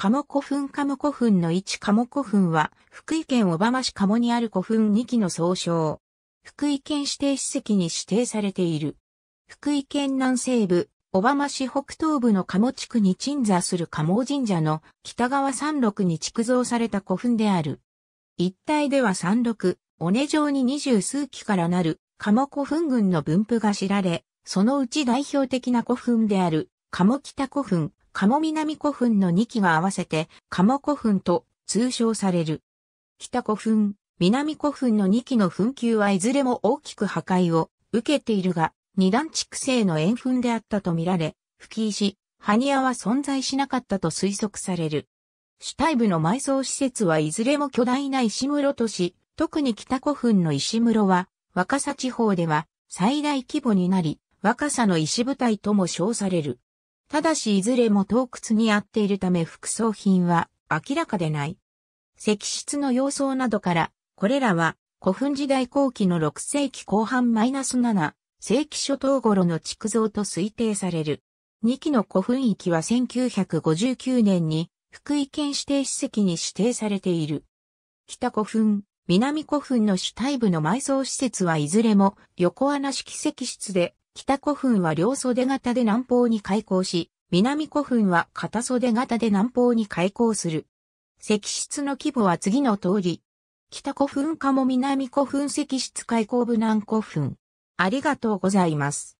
鴨古墳鴨古墳の一置鴨古墳は、福井県小浜市鴨にある古墳2基の総称。福井県指定史跡に指定されている。福井県南西部、小浜市北東部の鴨地区に鎮座する鴨神社の北側山麓に築造された古墳である。一帯では山麓、尾根状に二十数基からなる鴨古墳群の分布が知られ、そのうち代表的な古墳である、鴨北古墳、鴨南古墳の2基が合わせて、鴨古墳と通称される。北古墳、南古墳の2基の墳丘はいずれも大きく破壊を受けているが、二段畜生の円墳であったとみられ、吹石、埴屋は存在しなかったと推測される。主体部の埋葬施設はいずれも巨大な石室都市、特に北古墳の石室は、若狭地方では最大規模になり、若狭の石舞台とも称される。ただしいずれも洞窟にあっているため副葬品は明らかでない。石室の様相などから、これらは古墳時代後期の6世紀後半マイナス -7 世紀初頭頃の築造と推定される。2期の古墳域は1959年に福井県指定史跡に指定されている。北古墳、南古墳の主体部の埋葬施設はいずれも横穴式石室で北古墳は両袖型で南方に開口し、南古墳は片袖型で南方に開口する。石室の規模は次の通り。北古墳かも南古墳石室開口部南古墳。ありがとうございます。